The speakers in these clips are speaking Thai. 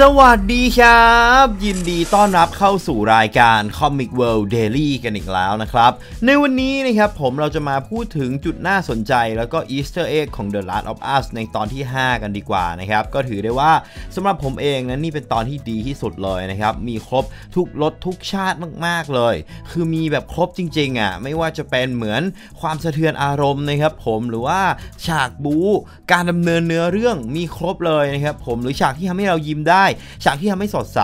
สวัสดีครับ ยินดีต้อนรับเข้าสู่รายการ Comic World Daily กันอีกแล้วนะครับ ในวันนี้นะครับ ผมเราจะมาพูดถึงจุดน่าสนใจแล้วก็อีสเตอร์เอ็กของ The Last of Us ในตอนที่ 5 กันดีกว่านะครับ ก็ถือได้ว่าสำหรับผมเองนะนี่เป็นตอนที่ดีที่สุดเลยนะครับ มีครบทุกรสทุกชาติมากๆเลย คือมีแบบครบจริง ๆอะ่ะ ไม่ว่าจะเป็นเหมือนความสะเทือนอารมณ์นะครับผมหรือว่าฉากบู๊การดำเนินเนื้อเรื่องมีครบเลยนะครับผมหรือฉากที่ทำให้เรายิ้มได้ได้ฉากที่ทำให้สดใส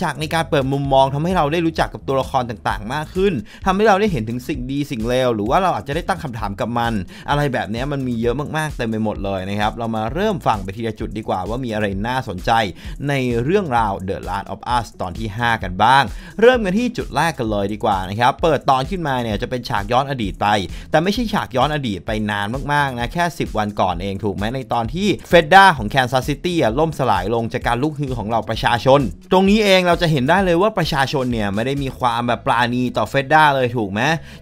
ฉากในการเปิดมุมมองทำให้เราได้รู้จักกับตัวละครต่างๆมากขึ้น ทำให้เราได้เห็นถึงสิ่งดีสิ่งเลวหรือว่าเราอาจจะได้ตั้งคำถามกับมัน อะไรแบบนี้มันมีเยอะมากๆเต็มไปหมดเลยนะครับ เรามาเริ่มฟังไปทีละจุดดีกว่า ว่ามีอะไรน่าสนใจ ในเรื่องราว The Last of Us ตอนที่ 5 กันบ้าง เริ่มกันที่จุดแรกกันเลยดีกว่านะครับเปิดตอนขึ้นมาเนี่ยจะเป็นฉากย้อนอดีตไปแต่ไม่ใช่ฉากย้อนอดีตไปนานมากๆนะแค่ 10 วันก่อนเองถูกไหมในตอนที่เฟดด้าของแคนซัสซิตี้ล่มสลายลงจากการลุกฮือือของเราประชาชน ตรงนี้เองเราจะเห็นได้เลยว่าประชาชนเนี่ย ไม่ได้มีความแบบปราณีต่อเฟดด้าเลยถูกไหม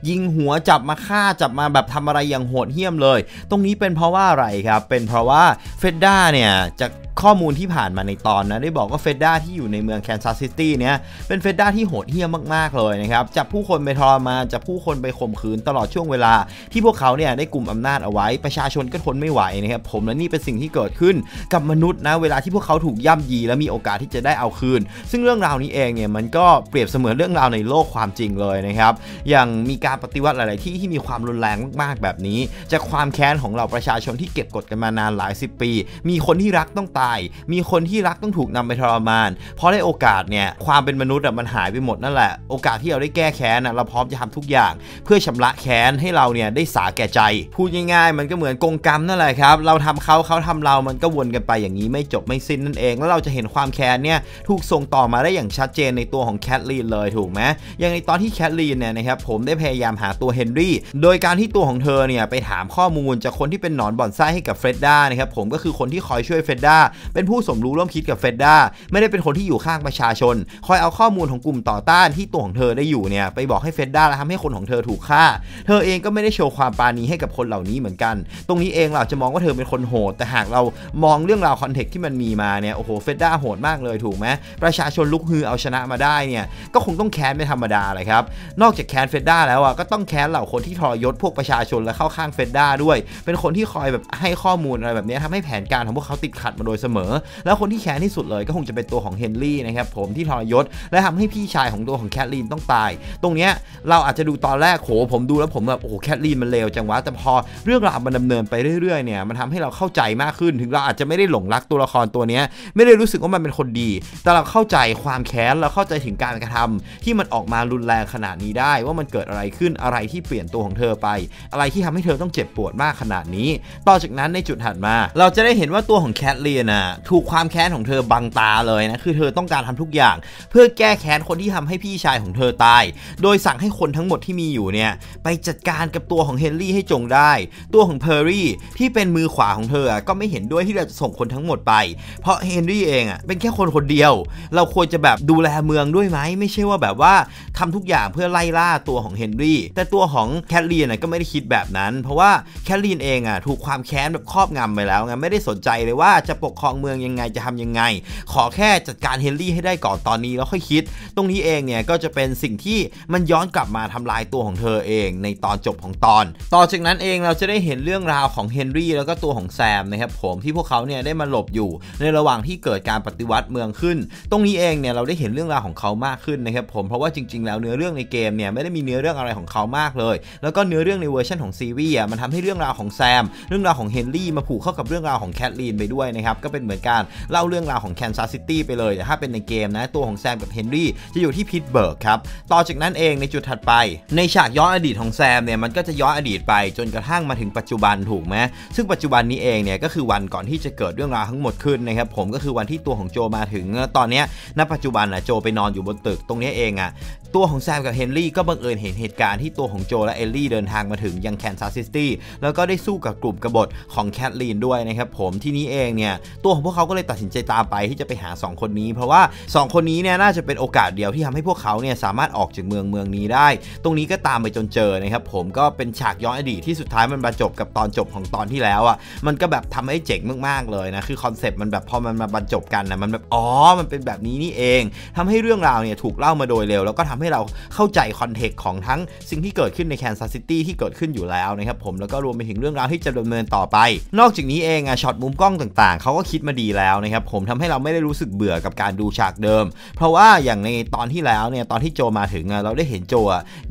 ยิงหัวจับมาฆ่าจับมาแบบทำอะไรอย่างโหดเหี้ยมเลย ตรงนี้เป็นเพราะว่าอะไรครับ เป็นเพราะว่าเฟดด้าเนี่ยจะข้อมูลที่ผ่านมาในตอนนะได้บอกว่าเฟดด้าที่อยู่ในเมืองแคนซัสซิตี้เนี่ยเป็นเฟดด้าที่โหดเหี้ยมมากๆเลยนะครับจับผู้คนไปทรมานจับผู้คนไปข่มขืนตลอดช่วงเวลา ที่พวกเขาเนี่ยได้กลุ่มอำนาจเอาไว้ ประชาชนก็ทนไม่ไหวนะครับผมและนี่เป็นสิ่งที่เกิดขึ้นกับมนุษย์นะเวลาที่พวกเขาถูกย่ำยี และมีโอกาสที่จะได้เอาคืน ซึ่งเรื่องราวนี้เองเนี่ยมันก็เปรียบเสมือนเรื่องราวในโลกความจริงเลยนะครับ อย่างมีการปฏิวัติหลายๆที่ที่มีความรุนแรงมากๆแบบนี้จากความแค้นของเราประชาชนที่เก็บกดกันมานานหลายสิบปี มีคนที่รักต้องตายมีคนที่รักต้องถูกนำไปทรมาน เพราะได้โอกาสเนี่ยความเป็นมนุษย์มันหายไปหมดนั่นแหละ โอกาสที่เราได้แก้แค้นเราพร้อมจะทำทุกอย่าง เพื่อชำระแค้นให้เราเนี่ยได้สาแก่ใจ พูดง่ายๆ มันก็เหมือนกงกรรมนั่นแหละครับเราทำเขาเขาทำเรา มันก็วนกันไปอย่างนี้ไม่จบไม่สิ้นนั่นเอง แล้วเราจะเห็นความแค้นเนี่ยถูกส่งต่อมาได้อย่างชัดเจนในตัวของแคทลีนเลยถูกไหมอย่างในตอนที่แคทลีนเนี่ยนะครับผมได้พยายามหาตัวเฮนรี่ โดยการที่ตัวของเธอเนี่ยไปถามข้อมูลจากคนที่เป็นหนอนบ่อนไส้ให้กับเฟรดด้านะครับผมก็คือคนที่คอยช่วยเฟรดด้าเป็นผู้สมรู้ร่วมคิดกับเฟดด้าไม่ได้เป็นคนที่อยู่ข้างประชาชน คอยเอาข้อมูลของกลุ่มต่อต้าน ที่ตัวของเธอได้อยู่เนี่ยไปบอกให้เฟดด้าและทำให้คนของเธอถูกฆ่าเธอเองก็ไม่ได้โชว์ความปานีให้กับคนเหล่านี้เหมือนกัน ตรงนี้เองเราจะมองว่าเธอเป็นคนโหด แต่หากเรามองเรื่องราวคอนเทกต์ที่มันมีมาเนี่ยโอ้โหเฟดด้าโหดมากเลยถูกไหมประชาชนลุกฮือเอาชนะมาได้เนี่ยก็คงต้องแค้นไม่ธรรมดาเลยครับนอกจากแค้นเฟดด้าแล้วอ่ะก็ต้องแค้นเหล่าคนที่ทรยศพวกประชาชนและเข้าข้างเฟดด้าด้วย เป็นคนที่คอยแบบให้ข้อมูลอะไรแบบนี้ ทำให้แผนการของพวกเขาติดขัดมาโดยสมอแล้วคนที่แค้นที่สุดเลยก็คงจะเป็นตัวของเฮนรี่นะครับผมที่ทรยศและทำให้พี่ชายของตัวของแคทลีนต้องตายตรงเนี้ยเราอาจจะดูตอนแรกโหผมดูแล้วผมแบบโอ้แคทลีนมันเลวจังวะ แต่พอเรื่องราวมันดำเนินไปเรื่อยๆเนี่ยมันทำให้เราเข้าใจมากขึ้นถึงเราอาจจะไม่ได้หลงรักตัวละครตัวเนี้ยไม่ได้รู้สึกว่ามันเป็นคนดี แต่เราเข้าใจความแค้นเราเข้าใจถึงการกระทำ ที่มันออกมารุนแรงขนาดนี้ได้ ว่ามันเกิดอะไรขึ้นอะไรที่เปลี่ยนตัวของเธอไป อะไรที่ทำให้เธอต้องเจ็บปวดมากขนาดนี้ ต่อจากนั้นในจุดถัดมาเราจะได้เห็นว่าตัวของแคทลีนน่ะถูกความแค้นของเธอบังตาเลยนะคือเธอต้องการทำทุกอย่าง เพื่อแก้แค้นคนที่ทำให้พี่ชายของเธอตาย โดยสั่งให้คนทั้งหมดที่มีอยู่เนี่ยไปจัดการกับตัวของเฮนรี่ให้จงได้ ตัวของเพอร์รี่ที่เป็นมือขวาของเธอก็ไม่เห็นด้วยที่เราจะส่งคนทั้งหมดไปเพราะเฮนรี่เองอ่ะเป็นแค่คนคนเดียว เราควรจะแบบดูแลเมืองด้วยไหมไม่ใช่ว่าแบบว่าทำทุกอย่างเพื่อไล่ล่าตัวของเฮนรี่ แต่ตัวของแคทลีนก็ไม่ได้คิดแบบนั้น เพราะว่าแคทลีนเองอ่ะถูกความแค้นแบบครอบงำไปแล้วไงไม่ได้สนใจเลยว่าจะปกครองเมืองยังไงจะทำยังไง ขอแค่จัดการเฮนรี่ให้ได้ก่อนตอนนี้แล้วค่อยคิด ตรงนี้เองเนี่ยก็จะเป็นสิ่งที่มันย้อนกลับมาทำลายตัวของเธอเอง ในตอนจบของตอน ต่อจากนั้นเองเราจะได้เห็นเรื่องราวของเฮนรี่แล้วก็ตัวของแซมนะครับผมที่พวกเขาเนี่ยได้มาหลบอยู่ในระหว่างที่เกิดการปฏิวัติเมืองขึ้น ตรงนี้เองเนี่ยเราได้เห็นเรื่องราวของเขามากขึ้นนะครับผมเพราะว่าจริงๆแล้วเนื้อเรื่องในเกมเนี่ยไม่ได้มีเนื้อเรื่องอะไรของเขามากเลย แล้วก็เนื้อเรื่องในเวอร์ชันของซีรีส์มันทำให้เรื่องราวของแซมเรื่องราวของเฮนรี่มาผูกเข้ากับเรื่องราวของแคทลีนไปด้วยนะครับก็เป็นเหมือนการเล่าเรื่องราวของแคนซัสซิตี้ไปเลยแต่ถ้าเป็นในเกมนะตัวของแซมกับเฮนรี่จะอยู่ที่พิตเบิร์กครับต่อจากนั้นเองในจุดถัดไป ในฉากย้อนอดีตของแซมเนี่ยมันก็จะย้อนอดีตไปจนกระทั่งมาถึงปัจจุบันถูกไหมซึ่งปัจจุบันนี้เองเนี่ยก็คือวันก่อนที่จะเกิดเรื่องราวทั้งหมดขึ้นนะครับผมก็คือวันที่ตัวของโจมาถึงตอนนี้ณปัจจุบันนะโจไปนอนอยู่บนตึกตรงนี้เองอ่ะตัวของแซมกับเฮนรี่ก็บังเอิญเห็นเหตุการณ์ที่ตัวของโจและเอลลี่เดินทางมาถึงยังแคนซัสซิตี้แล้วก็ได้สู้กับกลุ่มกบฏของแคทลีนด้วยนะครับผมที่นี้เองเนี่ยตัวของพวกเขาก็เลยตัดสินใจตามไปที่จะไปหา 2 คนนี้ เพราะว่า 2 คนนี้เนี่ยน่าจะเป็นโอกาสเดียวที่ทำให้พวกเขาเนี่ยสามารถออกจากเมืองเมืองนี้ได้ ตรงนี้ก็ตามไปจนเจอนะครับผมก็เป็นฉากย้อนอดีตที่สุดท้ายมันบรรจบกับตอนจบของตอนที่แล้วอ่ะมันก็แบบทำให้เจ๋งมาก ๆ เลยนะคือคอนเซปต์มันแบบพอมันมาบรรจบกันนะมันแบบอ๋อมันเป็นแบบนี้นี่เอง ทำให้เรื่องราวเนี่ยถูกเล่ามาโดยเร็วแล้วก็ทำให้เราเข้าใจคอนเทกต์ของทั้งสิ่งที่เกิดขึ้นในแคนซัสซิตี้ที่เกิดขึ้นอยู่แล้วนะครับผมแล้วก็รวมไปถึงเรื่องราวที่จะดำเนินต่อไป นอกจากนี้เองอะช็อตมุมกล้องต่าง ๆเขาก็คิดมาดีแล้วนะครับผมทำให้เราไม่ได้รู้สึกเบื่อกับการดูฉากเดิม เพราะว่าอย่างในตอนที่แล้วเนี่ยตอนที่โจมาถึงเราได้เห็นโจ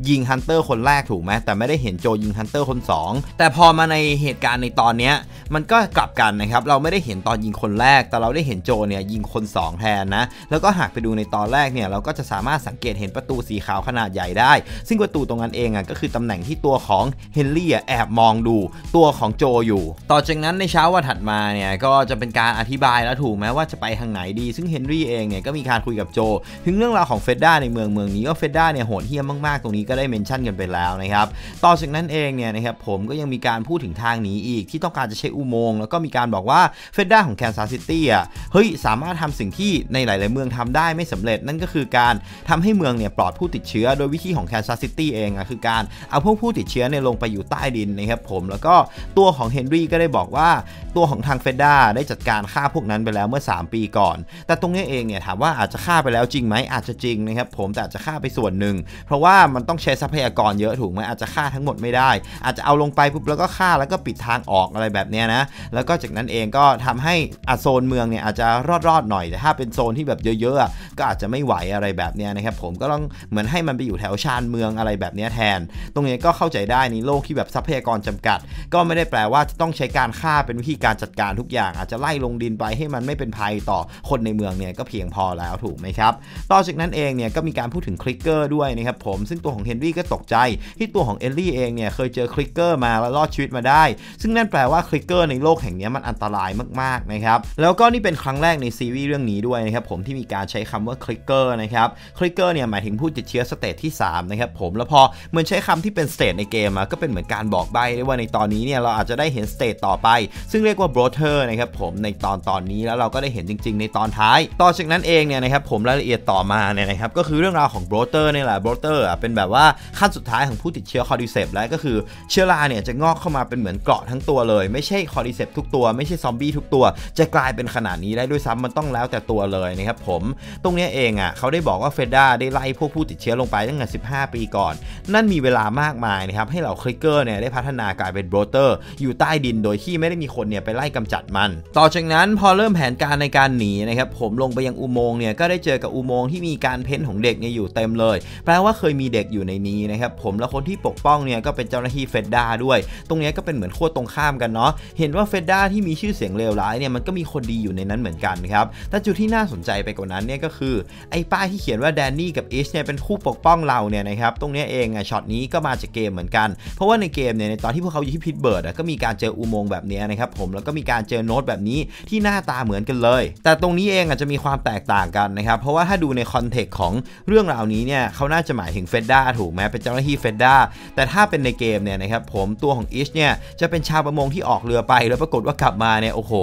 ยิงฮันเตอร์คนแรกถูกไหมแต่ไม่ได้เห็นโจยิงฮันเตอร์คน2 แต่พอมาในเหตุการณ์ในตอนเนี้ยมันก็กลับกันนะครับเราไม่ได้เห็นตอนยิงคนแรกแต่เราได้เห็นโจเนี่ยยิงคน 2 แทนนะแล้วก็หากไปดูในตอนแรกเนี่ยเราก็จะสามารถสังเกตเห็นประตูสีขาวขนาดใหญ่ได้ ซึ่งประตูตรงนั้นเองอ่ะก็คือตำแหน่งที่ตัวของเฮนรี่แอบมองดูตัวของโจอยู่ ต่อจากนั้นในเช้าวันถัดมาเนี่ยก็จะเป็นการอธิบายแล้วถูกไหมว่าจะไปทางไหนดี ซึ่งเฮนรี่เองเนี่ยก็มีการคุยกับโจ ถึงเรื่องราวของเฟดด้าในเมืองเมืองนี้ก็เฟดด้าเนี่ยโหดเหี้ยมมากๆตรงนี้ก็ได้เมนชั่นกันไปแล้วนะครับต่อจากนั้นเองเนี่ยนะครับผมก็ยังมีการพูดถึงทางหนีอีกที่ต้องการจะใช้อุโมงค์แล้วก็มีการบอกว่าเฟดด้าของแคนซัสซิตี้อ่ะเฮ้ยสามารถทำสิ่งที่ในหลาย ๆ เมืองทำได้ไม่สำเร็จนั่นก็คือการทำให้เมืองเนี่ยปลอดผู้ติดเชื้อโดยวิธีของแคนซัสซิตี้เองอะคือการเอาพวกผู้ติดเชื้อเนี่ยลงไปอยู่ใต้ดินนะครับผม แล้วก็ตัวของเฮนรี่ก็ได้บอกว่าตัวของทางเฟดด้าได้จัดการฆ่าพวกนั้นไปแล้วเมื่อ 3 ปีก่อน แต่ตรงนี้เองเนี่ยถามว่าอาจจะฆ่าไปแล้วจริงไหมอาจจะจริงนะครับผมแต่อาจจะฆ่าไปส่วนหนึ่ง เพราะว่ามันต้องใช้ทรัพยากรเยอะถูกไหมอาจจะฆ่าทั้งหมดไม่ได้ อาจจะเอาลงไปปุ๊บแล้วก็ฆ่าแล้วก็ปิดทางออกอะไรแบบนี้นะแล้วก็จากนั้นเองก็ทำให้อาโซนเมืองเนี่ยอาจจะรอดๆหน่อยแต่ถ้า เป็นโซนที่แบบเยอะๆก็อาจจะไม่ไหวอะไรแบบนี้นะครับผมก็ต้องเหมือนให้มันไปอยู่แถวชานเมืองอะไรแบบนี้แทน ตรงนี้ก็เข้าใจได้ในโลกที่แบบทรัพยากรจำกัด ก็ไม่ได้แปลว่าจะต้องใช้การฆ่าเป็นวิธีการจัดการทุกอย่างอาจจะไล่ลงดินไปให้มันไม่เป็นภัยต่อคนในเมืองเนี่ยก็เพียงพอแล้วถูกไหมครับ ต่อจากนั้นเองเนี่ยก็มีการพูดถึงคลิกเกอร์ด้วยนะครับผม ซึ่งตัวของเฮนรี่ก็ตกใจที่ตัวของเอลลี่เองเนี่ยเคยเจอคลิกเกอร์มาแล้วรอดชีวิตมาได้ ซึ่งนั่นแปลว่าคลิกเกอร์ในโลกแห่งนี้มันอันตรายมากๆนะครับ แล้วก็นี่เป็นครั้งแรกในซีรีส์เรื่องนี้ด้วยนะครับผมที่มีการใช้คำว่าคลิกเกอร์นะครับคลิกเกอร์เนี่ยหมายถึงผูติดเชื้อสเตจที่3นะครับผมแล้วพอเหมือนใช้คำที่เป็นสเตจในเกมก็เป็นเหมือนการบอกใบ้ได้ว่าในตอนนี้เนี่ยเราอาจจะได้เห็นสเตจต่อไปซึ่งเรียกว่าบรอเทอร์นะครับผมในตอนตอนนี้แล้วเราก็ได้เห็นจริง ๆ ในตอนท้าย ต่อจากนั้นเองเนี่ยนะครับผมรายละเอียดต่อมาเนี่ยนะครับก็คือเรื่องราวของบรอเทอร์นี่แหละบรอเทอร์เป็นแบบว่าขั้นสุดท้ายของผู้ติดเชื้อคอร์ดิเซปแล้วก็คือเชื้อราเนี่ยจะงอกเข้ามาเป็นเหมือนเกราะทั้งตัวเลยไม่ใช่คอร์ดิเซปทุกตัวไม่ใช่ซอมบี้ทุกตัว จะกลายเป็นขนาดนี้ได้ด้วยซ้ำมันต้องแล้วแต่ตัวเลยนะครับผมตรงนี้เองอ่ะเขาได้บอกว่าเฟด้าได้ไล่พวกผู้ติดเชื้อลงไปตั้งแต่15 ปีก่อน นั่นมีเวลามากมายนะครับ ให้เหล่าคลิกเกอร์เนี่ย ได้พัฒนากลายเป็นโบรเตอร์ อยู่ใต้ดินโดยที่ไม่ได้มีคนเนี่ยไปไล่กำจัดมัน ต่อจากนั้นพอเริ่มแผนการในการหนีนะครับ ผมลงไปยังอุโมงค์เนี่ย ก็ได้เจอกับอุโมงค์ที่มีการเพ้นของเด็กเนี่ยอยู่เต็มเลย แปลว่าเคยมีเด็กอยู่ในนี้นะครับ ผมและคนที่ปกป้องเนี่ย ก็เป็นเจ้าหน้าที่เฟดด้าด้วย ตรงนี้ก็เป็นเหมือนขั้วตรงข้ามกันเนาะ เห็นว่าเฟดด้าที่มีชื่อเสียงเลวร้ายเนี่ยมันก็มีคนดีอยู่ในนั้นเหมือนกันครับแต่จุดที่น่าสนใจไปกว่านั้นเนี่ยก็คือไอ้ป้ายที่เขียนว่าแดนนี่กับอิชเเนี่ยเป็นผู้ปกป้องเราเนี่ยนะครับ ตรงนี้เองอ่ะช็อตนี้ก็มาจากเกมเหมือนกัน เพราะว่าในเกมเนี่ยในตอนที่พวกเขาอยู่ที่พิทเบิร์ดก็มีการเจออุโมงค์แบบนี้นะครับ ผมแล้วก็มีการเจอโน้ตแบบนี้ที่หน้าตาเหมือนกันเลย แต่ตรงนี้เองอาจจะมีความแตกต่างกันนะครับ เพราะว่าถ้าดูในคอนเทกต์ของเรื่องราวนี้เนี่ยเขาน่าจะหมายถึงเฟดด้าถูกไหมเป็นเจ้าหน้าที่เฟดด้าแต่ถ้าเป็นในเกมเนี่ยนะครับผมตัวของอิชเนี่ยจะเป็นชาวประมงที่ออกเรือไปแล้วปรากฏว่ากลับมาเนี่ยโอ้โห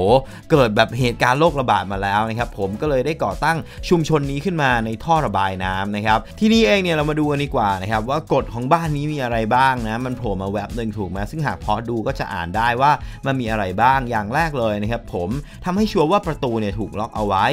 เกิดแบบเหตุการณ์โรคระบาดมาแล้วนะครับผมก็เลยได้ก่อตั้งชุมชนนี้ขึ้นมาในท่อระบายน้ำนะครับที่นี่เองเนี่ยเรามาดูกันดีกว่านะครับว่ากฎของบ้านนี้มีอะไรบ้างนะมันโผล่มาแวบหนึ่งถูกไหมซึ่งหากพอดูก็จะอ่านได้ว่ามันมีอะไรบ้างอย่างแรกเลยนะครับ ผมทำให้ชัวร์ว่าประตูเนี่ยถูกล็อกเอาไว้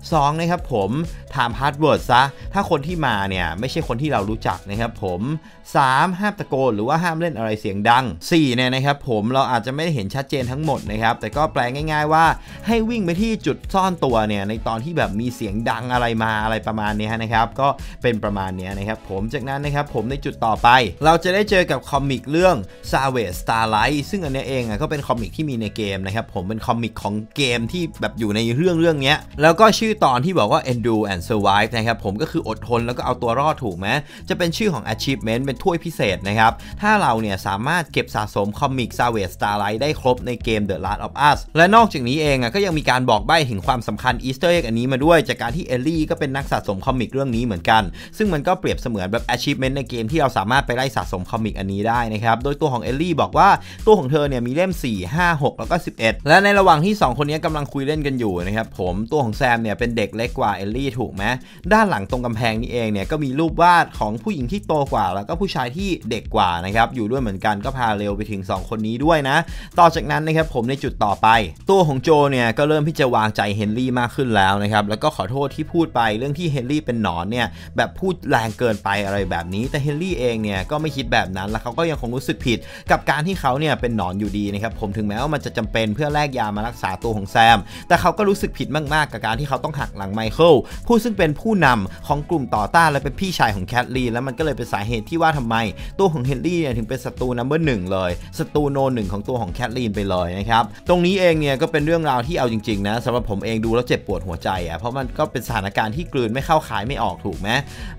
2 นะครับ ผมถามพาสเวิร์ดซะถ้าคนที่มาเนี่ยไม่ใช่คนที่เรารู้จักนะครับผม 3. ห้ามตะโกนหรือว่าห้ามเล่นอะไรเสียงดัง4เนี่ยนะครับ ผมเราอาจจะไม่ได้เห็นชัดเจนทั้งหมดนะครับ แต่ก็แปลง่ายๆว่าให้วิ่งไปที่จุดซ่อนตัวเนี่ยในตอนที่แบบมีเสียงดังอะไรมาอะไรประมาณนี้นะครับ ก็เป็นประมาณนี้นะครับผม จากนั้นนะครับผมในจุดต่อไป เราจะได้เจอกับคอมิกเรื่อง s a v a g e Starlight ซึ่งอันนี้เองอ่ะก็เป็นคอมิกที่มีในเกมนะครับผมเป็นคอมิกของเกมที่แบบอยู่ในเรื่องเรื่องนี้แล้วก็ชื่อตอนที่บอกว่า Endure and Survive นะครับผมก็คืออดทนแล้วก็เอาตัวรอดถูกไหมจะเป็นชื่อของ Achievement เป็นถ้วยพิเศษนะครับ ถ้าเราเนี่ยสามารถเก็บสะสมคอมิก s a v a g e Starlight ได้ครบในเกม The Last of Us และนอกจากนี้เองอ่ะก็ยังมีการบอกใบ้ถึงความสำคัญอีสเตอร์เอ็กอันนี้มาด้วย จากการที่เอลลี่ก็เป็นนักสะสมคอมิกเรื่องนี้เหมือนกันซึ่งมันก็เปรียบเสมือนแบบ achievement ในเกมที่เราสามารถไปไล่สะสมคอมิกอันนี้ได้นะครับโดยตัวของเอลลี่บอกว่าตัวของเธอเนี่ยมีเล่ม 4 5 6 แล้วก็ 11 และในระหว่างที่ 2 คนนี้กำลังคุยเล่นกันอยู่นะครับผมตัวของแซมเนี่ยเป็นเด็กเล็กกว่า เอลลี่ถูกไหมด้านหลังตรงกำแพงนี้เองเนี่ยก็มีรูปวาดของผู้หญิงที่โตกว่า แล้วก็ผู้ชายที่เด็กกว่านะครับอยู่ด้วยเหมือนกันก็พาเร็วไปถึง 2 คนนี้ด้วยนะ ต่อจากนั้นนะครับผมในจุดต่อไป ตัวของโจเนี่ยก็เริ่มที่จะวางใจเฮนรี่มากขึ้นแล้วนะครับแล้วก็ขอโทษที่พูดไปเรื่องที่เฮนรี่เป็นหนอนเนี่ยแบบพูดแรงเกินไปอะไรแบบนี้ แต่เฮนรี่เองเนี่ยก็ไม่คิดแบบนั้น แล้วเขาก็ยังคงรู้สึกผิด กับการที่เขาเนี่ยเป็นหนอนอยู่ดีนะครับ ผมถึงแม้ว่ามันจะจำเป็นเพื่อแลกยามารักษาตัวของแซม แต่เขาก็รู้สึกผิดมากๆ กับการที่เขาต้องหักหลังไมเคิลผู้ซึ่งเป็นผู้นำของกลุ่มต่อต้านและเป็นพี่ชายของแคทลีนแล้วมันก็เลยเป็นสาเหตุที่ว่าทำไม ตัวของเฮนรี่เนี่ยถึงเป็นศัตรูนัมเบอร์หนึ่งเลย ศัตรูโนหนึ่งของตัวของแคทลีนไปเลยนะครับ ตรงนี้เองเนี่ยก็เป็นเรื่องราวที่เอาจริงๆ นะสำหรับผมเองดูแล้วเจ็บปวดหัวใจอะ่ะเพราะมันก็เป็นสถานการณ์ที่กลืนไม่เข้าขายไม่ออกถูกไหม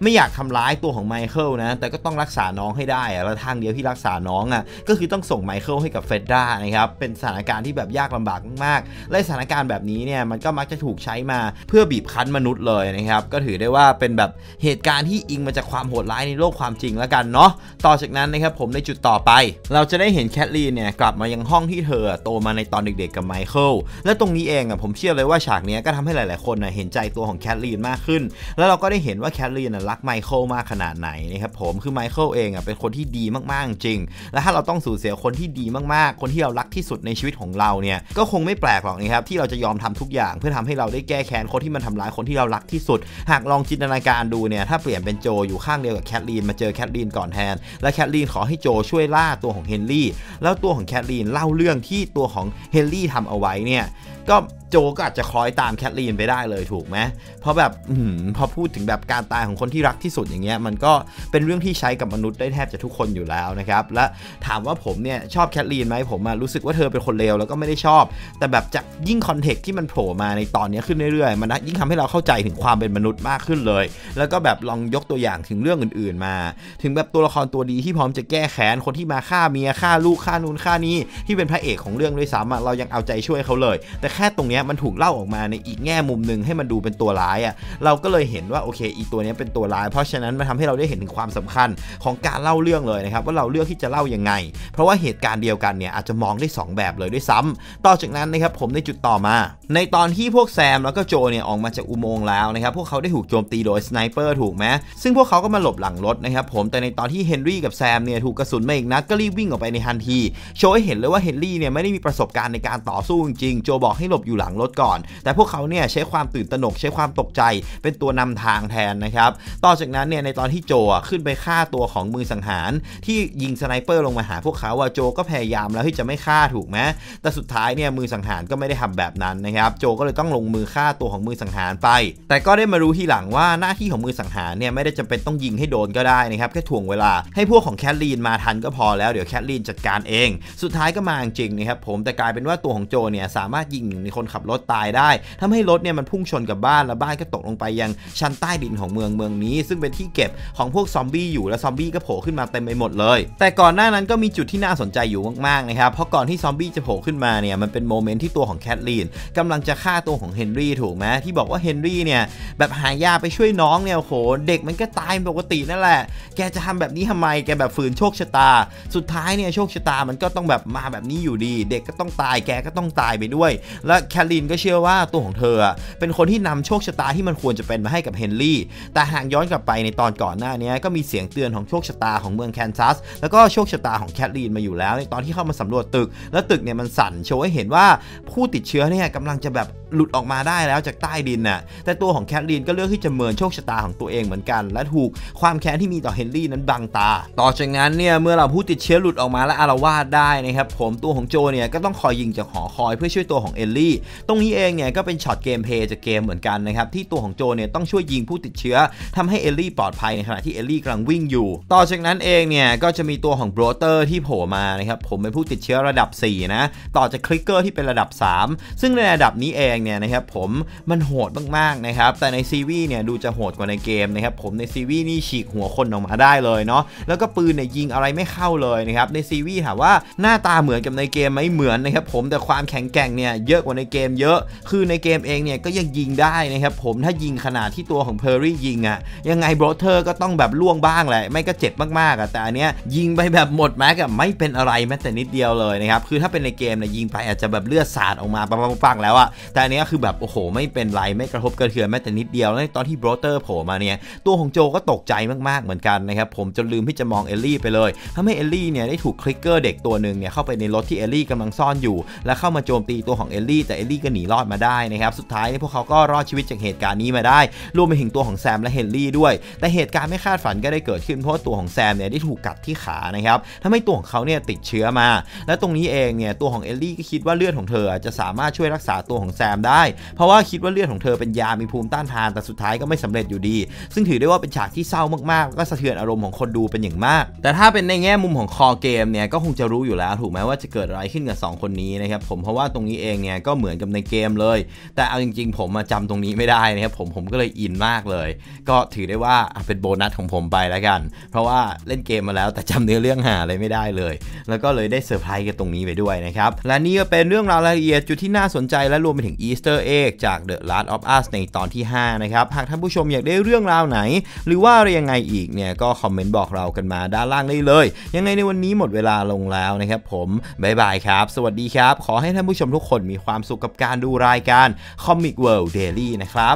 ไม่อยากทำร้ายตัวของไมเคิลนะ แต่ก็ต้องรักษาน้องให้ได้อะแล้วทางเดียวที่รักษาน้องอะ่ะ ก็คือต้องส่งไมเคิลให้กับเฟดด้านะครับ เป็นสถานการณ์ที่แบบยากลำบากมากๆ และสถานการณ์แบบนี้เนี่ย มันก็มักจะถูกใช้มาเพื่อบีบคั้นมนุษย์เลยนะครับ ก็ถือได้ว่าเป็นแบบเหตุการณ์ที่อิงมาจากความโหดร้ายในโลกความจริงแล้วกันเนาะ ต่อจากนั้นนะครับผมในจุดต่อไป เราจะได้เห็นแคทลีนเนี่ยกลับมายังห้องที่เธอโตมาในตอนเด็กๆกับไมเคิล และตรงนี้เองอ่ะผมเชื่อเลยว่าฉากนี้ก็ทำให้หลาย ๆคนนะเห็นใจตัวของแคทลีนมากขึ้น แล้วเราก็ได้เห็นว่าแคทลีนรักไมเคิลมากขนาดไหนนะครับผมคือไมเคิลเองอ่ะเป็นคนที่ดีมากๆจริง และถ้าเราต้องสูญเสียคนที่ดีมากๆ คนที่เรารักที่สุดในชีวิตของเราเนี่ยก็คงไม่แปลกหรอกนะครับที่เราจะยอมทำทุกอย่างเพื่อทำให้เราได้แก้แค้นคนที่มันทำร้ายคนที่เรารักที่สุด หากลองจินตนาการดูเนี่ยถ้าเปลี่ยนเป็นโจอยู่ข้างเดียวกับแคทลีนมาเจอแคทลีนก่อนแทนและแคทลีนขอให้โจช่วยล่าตัวของเฮนรี่แล้วตัวของแคทลีนเล่าเรื่องที่ตัวของเฮนรี่ทำเอาไว้เนี่ยก็โจก็อาจจะคล้อยตามแคทลีนไปได้เลยถูกไหม เพราะแบบอพอพูดถึงแบบการตายของคนที่รักที่สุดอย่างเงี้ย มันก็เป็นเรื่องที่ใช้กับมนุษย์ได้แทบจะทุกคนอยู่แล้วนะครับและถามว่าผมเนี่ยชอบแคทลีนไหมผมรู้สึกว่าเธอเป็นคนเลวแล้วก็ไม่ได้ชอบ แต่แบบจากยิ่งคอนเทกต์ที่มันโผล่มาในตอนนี้ขึ้นเรื่อยๆมันยิ่งทำให้เราเข้าใจถึงความเป็นมนุษย์มากขึ้นเลย แล้วก็แบบลองยกตัวอย่างถึงเรื่องอื่นๆมา ถึงแบบตัวละครตัวดีที่พร้อมจะแก้แค้นคนที่มาฆ่าเมียฆ่าลูกฆ่านูนฆ่านี้ที่เป็นพระเอกของเรื่องด้วยซ้ำเรายังเอาใจช่วยเขาเลย แต่แค่ตรงนี้มันถูกเล่าออกมาในอีกแง่มุมหนึ่งให้มันดูเป็นตัวร้ายอ่ะ เราก็เลยเห็นว่าโอเค อีตัวนี้เป็นตัวร้าย เพราะฉะนั้นมันทาให้เราได้เห็นถึงความสำคัญของการเล่าเรื่องเลยนะครับว่าเราเลือกที่จะเล่ายังไง เพราะว่าเหตุการณ์เดียวกันเนี่ยอาจจะมองได้ 2 แบบเลยด้วยซ้ำ ต่อจากนั้นนะครับผมในจุดต่อมา ในตอนที่พวกแซมแล้วก็โจเนี่ยออกมาจากอุโมงค์แล้วนะครับพวกเขาได้ถูกโจมตีโดยสไนเปอร์ถูกไหมซึ่งพวกเขาก็มาหลบหลังรถนะครับผมแต่ในตอนที่เฮนรี่กับแซมเนี่ยถูกกระสุนมาอีกนัดก็รีบวิ่งออกไปในทันทีโชว์ให้เห็นเลยว่าเฮนรี่เนี่ยไม่ได้มีประสบการณ์ในการต่อสู้จริงๆโจบอกให้หลบอยู่หลังงรถก่อนแต่พวกเขาเนี่ยใช้ความตื่นตระหนกใช้ความตกใจเป็นตัวนำทางแทนนะครับ ต่อจากนั้นเนี่ยในตอนที่โจขึ้นไปฆ่าตัวของมือสังหารที่ยิงสไนเปอร์ลงมาหา พวกเขาว่าโจก็พยายามแล้วที่จะไม่ฆ่าถูกไหมแต่สุดท้ายเนี่ยมือสังหารก็ไม่ได้ทำแบบนั้นนะครับโจก็เลยต้องลงมือฆ่าตัวของมือสังหารไป แต่ก็ได้มารู้ทีหลังว่าหน้าที่ของมือสังหารเนี่ยไม่ได้จำเป็นต้องยิงให้โดนก็ได้นะครับแค่ถ่วงเวลาให้พวกของแคทลีนมาทันก็พอแล้วเดี๋ยวแคทลีนจัดการเอง สุดท้ายก็มาจริงนะครับผมแต่กลายเป็นว่าตัวของโจเนี่ยสามารถยิงในคนขับรถตายได้ ทำให้รถเนี่ยมันพุ่งชนกับบ้าน แล้วบ้านก็ตกลงไปยังชั้นใต้ดินของเมืองเมืองนี้ ซึ่งเป็นที่เก็บของพวกซอมบี้อยู่ แล้วซอมบี้ก็โผล่ขึ้นมาเต็มไปหมดเลย แต่ก่อนหน้านั้นก็มีจุดที่น่าสนใจอยู่มากๆนะครับ เพราะก่อนที่ซอมบี้จะโผล่ขึ้นมาเนี่ย มันเป็นโมเมนต์ที่ตัวของแคทลีนกำลังจะฆ่าตัวของเฮนรี่ถูกไหมที่บอกว่าเฮนรี่เนี่ยแบบหายาไปช่วยน้องเนี่ยโหเด็กมันก็ตายปกตินั่นแหละ แกจะทำแบบนี้ทำไม แกแบบฝืนโชคชะตา สุดท้ายเนี่ยโชคชะตามันก็ต้องแบบมาแบบนี้อยู่ดี เด็กก็ต้องตายแกก็ต้องตายไปด้วย และแคทลินก็เชื่อว่าตัวของเธอเป็นคนที่นำโชคชะตาที่มันควรจะเป็นมาให้กับ เฮนรี่ แต่หากย้อนกลับไปในตอนก่อนหน้านี้ ก็มีเสียงเตือนของโชคชะตาของเมืองแคนซัสแล้วก็โชคชะตาของแคทลีนมาอยู่แล้ว ในตอนที่เข้ามาสำรวจตึกแล้วตึกเนี่ยมันสั่นโชว์ให้เห็นว่าผู้ติดเชื้อเนี่ยกำลังจะแบบหลุดออกมาได้แล้วจากใต้ดินน่ะ แต่ตัวของแคทลีนก็เลือกที่จะเมินโชคชะตาของตัวเองเหมือนกัน และถูกความแค้นที่มีต่อเฮนรี่นั้นบังตา ต่อจากนั้นเนี่ยเมื่อเราผู้ติดเชื้อหลุดออกมาและอารวาสได้นะครับผมตัวของโจเนี่ยก็ต้องคอยยิงจากหอคอย เพื่อช่วยตัวของเอลลี่ ตรงนี้เองเนี่ยก็เป็นช็อตเกมเพย์จากเกมเหมือนกันนะครับที่ตัวของโจเนี่ยต้องช่วยยิงผู้ติดเชื้อทำให้เอลลี่ปลอดภัยในขณะที่เอลลี่กำลังวิ่งอยู่ ต่อจากนั้นเองเนี่ยก็จะมีตัวของโบรเตอร์ที่โผล่มานะครับผมเป็นผู้ติดเชื้อระดับ4นะต่อจากคลิกเกอร์ที่เป็นระดับ 3 ซึ่งในระดับนี้เองเนี่ยนะครับผมมันโหดมากๆนะครับแต่ในซีวีเนี่ยดูจะโหดกว่าในเกมนะครับผมในซีวีนี่ฉีกหัวคนออกมาได้เลยเนาะแล้วก็ปืนเนี่ยยิงอะไรไม่เข้าเลยนะครับในซีวีถามว่าหน้าตาเหมือนกับในเกมไหมเหมือนนะครับผมแต่ความแข็งแกร่งเนี่ยเยอะกว่าในเกมเยอะ คือในเกมเองเนี่ยก็ยังยิงได้นะครับผมถ้ายิงขนาดที่ตัวของเพอร์รี่ยิงอะยังไงบรอเธอร์ก็ต้องแบบล่วงบ้างแหละไม่ก็เจ็บมากๆอะแต่อันเนี้ยยิงไปแบบหมดแม็กอะไม่เป็นอะไรแม้แต่นิดเดียวเลยนะครับคือถ้าเป็นในเกมเนี่ยยิงไปอาจจะแบบเลือดสาดออกมาปังๆแล้วอะแต่อันนี้คือแบบโอ้โห ไม่เป็นไรไม่กระทบกระเทือนแม้แต่นิดเดียวแล้วตอนที่บรอเตอร์โผล่มาเนี่ยตัวของโจก็ตกใจมาก ๆ เหมือนกันนะครับผมจนลืมที่จะมองเอลลี่ไปเลยทำให้เอลลี่เนี่ยได้ถูกคลิกเกอร์เด็กตัวหนึ่งเนี่ยเข้าไปในรถที่เอลลี่กำลังซ่อนอยู่ แล้วเข้ามาโจมตีตัวของเอลลี่แต่เอลลี่ก็หนีรอดมาได้นะครับสุดท้ายพวกเขาก็รอดชีวิตจากเหตุการณ์นี้มาได้ รวมไปถึงตัวของแซมและเฮนรี่ด้วย แต่เหตุการณ์ไม่คาดฝันก็ได้เกิดขึ้น เพราะตัวของแซมเนี่ยได้ถูกกัดที่ขานะครับทำให้ตัวของเขาเนี่ยติดเชื้อมา และตรงนี้เองเนี่ยตัวของเอลลี่ก็คิดว่าเลือดของเธอจะสามารถช่วยรักษาตัวของแรมได้เพราะว่าคิดว่าเลือดของเธอเป็นยามีภูมิต้านทาน แต่สุดท้ายก็ไม่สำเร็จอยู่ดี ซึ่งถือได้ว่าเป็นฉากที่เศร้ามากๆ ก็สะเทือนอารมณ์ของคนดูเป็นอย่างมาก แต่ถ้าเป็นในแง่มุมของคอเกมเนี่ย ก็คงจะรู้อยู่แล้วถูกไหมว่าจะเกิดอะไรขึ้นกับ 2 คนนี้นะครับ ผมเพราะว่าตรงนี้เองเนี่ยก็เหมือนกับในเกมเลย แต่เอาจริงๆ ผมมาจำตรงนี้ไม่ได้นะครับผม ผมก็เลยอินมากเลย ก็ถือได้ว่าเป็นโบนัสของผมไปแล้วกัน เพราะว่าเล่นเกมมาแล้วแต่จำเนื้อเรื่องหาอะไรไม่ได้เลย แล้วก็เลยได้เซอร์ไพรส์กับตรงนี้ไปด้วยนะครับ และนี่ก็เป็นเรื่องราวรายละเอียดจุดที่น่าสนใจและรวมไปถึงอีสเตอร์เอ็กจาก The Last of Us ในตอนที่ 5 นะครับ หากท่านผู้ชมอยากได้เรื่องราวไหน หรือว่าอะไรยังไงอีกเนี่ยก็คอมเมนต์บอกเรากันมาด้านล่างได้เลย ยังไงในวันนี้หมดเวลาลงแล้วนะครับผมบายบายครับ สวัสดีครับ ขอให้ท่านผู้ชมทุกคนมีความสุขกับการดูรายการ Comic World Daily นะครับ